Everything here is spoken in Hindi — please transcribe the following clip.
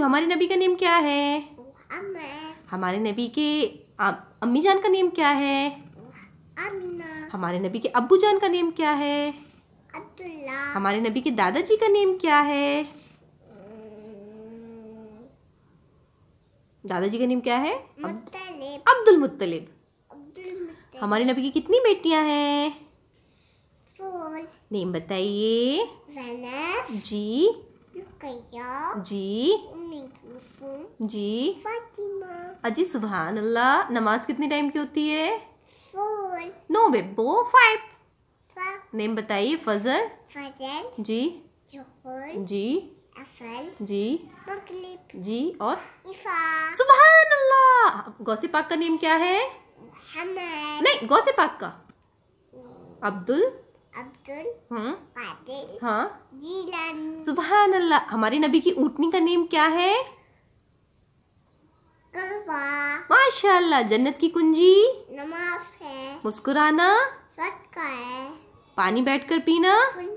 पूछो हमारे नबी का नेम क्या है हमारे नबी के अम्मी जान का नेम क्या है हमारे नबी के अब्बू जान का नेम क्या है हमारे नबी के दादाजी का नेम क्या है दादाजी का नेम क्या है अब्दुल मुत्तलिब हमारे नबी की कितनी बेटियां हैं नेम बताइए जी जी जी अजी सुबह अल्लाह नमाज कितने टाइम की होती है नो बेबो फाइव नेम बताइए फजर जी जी जी जी और सुबह अल्लाह गौसे पाक का नेम क्या है नहीं गौसे पाक का अब्दुल अब्दुल हाँ हाँ सुबह अल्लाह हमारे नबी की ऊटनी का नेम क्या है माशाल्लाह जन्नत की कुंजी नमाज है मुस्कुराना सदका है पानी बैठकर पीना